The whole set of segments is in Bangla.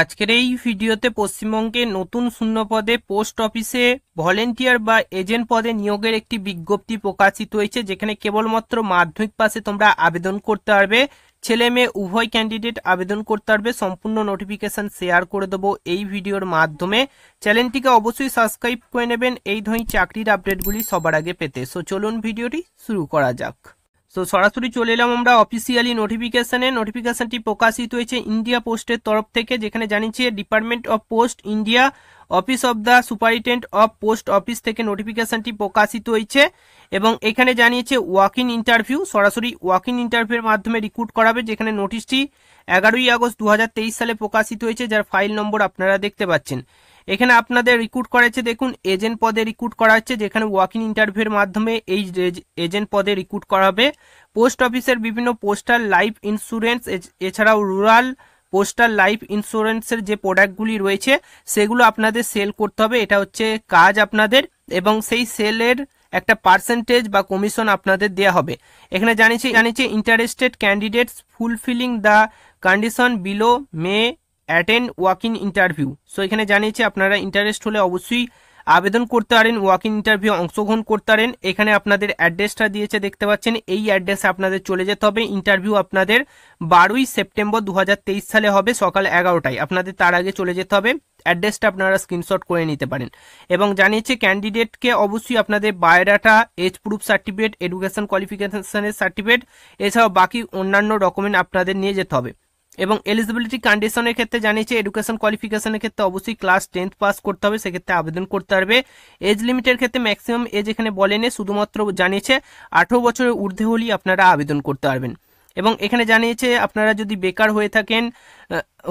আজকের এই ভিডিওতে পশ্চিমবঙ্গে নতুন শূন্যপদে পোস্ট অফিসে ভলেন্টিয়ার বা এজেন্ট পদে নিয়োগের একটি বিজ্ঞপ্তি প্রকাশিত হয়েছে যেখানে কেবলমাত্র মাধ্যমিক পাশে তোমরা আবেদন করতে পারবে ছেলে মেয়ে উভয় ক্যান্ডিডেট আবেদন করতে পারবে সম্পূর্ণ নোটিফিকেশন শেয়ার করে দেবো এই ভিডিওর মাধ্যমে চ্যানেলটিকে অবশ্যই সাবস্ক্রাইব করে নেবেন এই ধরনের চাকরির আপডেটগুলি সবার আগে পেতে সো চলুন ভিডিওটি শুরু করা যাক সো সরাসরি চলে এলাম আমরা অফিসিয়ালি নোটিফিকেশানে নোটিফিকেশানটি প্রকাশিত হয়েছে ইন্ডিয়া পোস্টের তরফ থেকে যেখানে জানিয়েছে department of post India office of the superintendent of post office থেকে নোটিফিকেশানটি প্রকাশিত হয়েছে এবং এখানে জানিয়েছে ওয়াক ইন ইন্টারভিউ সরাসরি ওয়াক ইন ইন্টারভিউর মাধ্যমে রিক্রুট করাবে যেখানে নোটিশটি এগারোই আগস্ট দু সালে প্রকাশিত হয়েছে যার ফাইল নম্বর আপনারা দেখতে পাচ্ছেন এখানে আপনাদের রিক্রুট করা হচ্ছে দেখুন এজেন্ট পদে রিক্রুট করা হচ্ছে যেখানে ওয়াকিং ইন্টারভিউর মাধ্যমে এই এজেন্ট পদে রিক্রুট করা হবে পোস্ট অফিসের বিভিন্ন পোস্টাল লাইফ ইন্স্যুরেন্স এছাড়াও রুরাল পোস্টাল লাইফ ইন্স্যুরেন্সের যে প্রোডাক্টগুলি রয়েছে সেগুলো আপনাদের সেল করতে হবে এটা হচ্ছে কাজ আপনাদের এবং সেই সেলের একটা পার্সেন্টেজ বা কমিশন আপনাদের দেয়া হবে এখানে জানিয়েছে জানিয়েছে interested candidates fulfilling the condition below may attend walk in interview so এখানে জানিয়েছে আপনারা ইন্টারেস্ট হলে অবশ্যই আবেদন করতে পারেন ওয়াক ইন ইন্টারভিউ অংশগ্রহণ করতে পারেন এখানে আপনাদের অ্যাড্রেসটা দিয়েছে দেখতে পাচ্ছেন এই অ্যাড্রেসে আপনাদের চলে যেতে হবে ইন্টারভিউ আপনাদের বারোই সেপ্টেম্বর দু সালে হবে সকাল এগারোটায় আপনাদের তার আগে চলে যেতে হবে অ্যাড্রেসটা আপনারা স্ক্রিনশট করে নিতে পারেন এবং জানিয়েছে ক্যান্ডিডেটকে অবশ্যই আপনাদের biodata age proof certificate education কোয়ালিফিকেশনের সার্টিফিকেট এছাড়াও বাকি অন্যান্য ডকুমেন্ট আপনাদের নিয়ে যেতে হবে এবং এলিজিবিলিটি কন্ডিশনের ক্ষেত্রে জানিয়েছে এডুকেশন কোয়ালিফিকেশনের ক্ষেত্রে অবশ্যই ক্লাস টেন্থ পাস করতে হবে সেক্ষেত্রে আবেদন করতে পারবে এজ লিমিটের ক্ষেত্রে ম্যাক্সিমাম এজ এখানে বলেনি শুধুমাত্র জানিয়েছে আঠেরো বছরের ঊর্ধ্বে হলেই আপনারা আবেদন করতে পারবেন এবং এখানে জানিয়েছে আপনারা যদি বেকার হয়ে থাকেন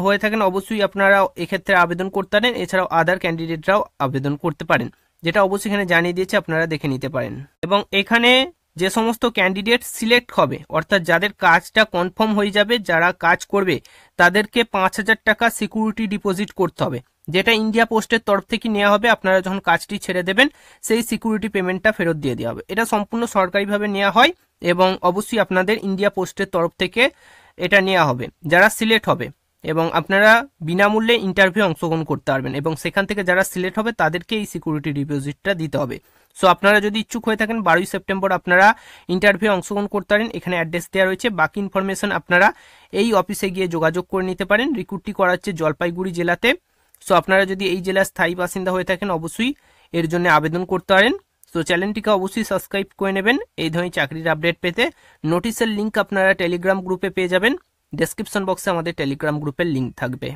হয়ে থাকেন অবশ্যই আপনারা এক্ষেত্রে আবেদন করতে পারেন এছাড়াও আদার ক্যান্ডিডেটরাও আবেদন করতে পারেন যেটা অবশ্যই এখানে জানিয়ে দিয়েছে আপনারা দেখে নিতে পারেন এবং এখানে যে সমস্ত ক্যান্ডিডেট সিলেক্ট হবে অর্থাৎ যাদের কাজটা কনফার্ম হয়ে যাবে যারা কাজ করবে তাদেরকে পাঁচ হাজার টাকা সিকিউরিটি ডিপোজিট করতে হবে যেটা ইন্ডিয়া পোস্টের তরফ থেকে নেওয়া হবে আপনারা যখন কাজটি ছেড়ে দেবেন সেই সিকিউরিটি পেমেন্টটা ফেরত দিয়ে দেওয়া হবে এটা সম্পূর্ণ সরকারিভাবে নেওয়া হয় এবং অবশ্যই আপনাদের ইন্ডিয়া পোস্টের তরফ থেকে এটা নেওয়া হবে যারা সিলেক্ট হবে এবং আপনারা বিনামূল্যে ইন্টারভিউ অংশগ্রহণ করতে পারবেন এবং সেখান থেকে যারা সিলেক্ট হবে তাদেরকে এই সিকিউরিটি ডিপোজিটটা দিতে হবে সো আপনারা যদি ইচ্ছুক হয়ে থাকেন বারোই সেপ্টেম্বর আপনারা ইন্টারভিউ অংশগ্রহণ করতে পারেন এখানে অ্যাড্রেস দেওয়া রয়েছে বাকি ইনফরমেশন আপনারা এই অফিসে গিয়ে যোগাযোগ করে নিতে পারেন রিক্রুটটি করা হচ্ছে জলপাইগুড়ি জেলাতে সো আপনারা যদি এই জেলার স্থায়ী বাসিন্দা হয়ে থাকেন অবশ্যই এর জন্য আবেদন করতে পারেন সো চ্যানেলটিকে অবশ্যই সাবস্ক্রাইব করে নেবেন এই ধরনের চাকরির আপডেট পেতে নোটিশের লিঙ্ক আপনারা টেলিগ্রাম গ্রুপে পেয়ে যাবেন डेस्क्रिपन बक्से टेलिग्राम ग्रुपर लिंक थकबे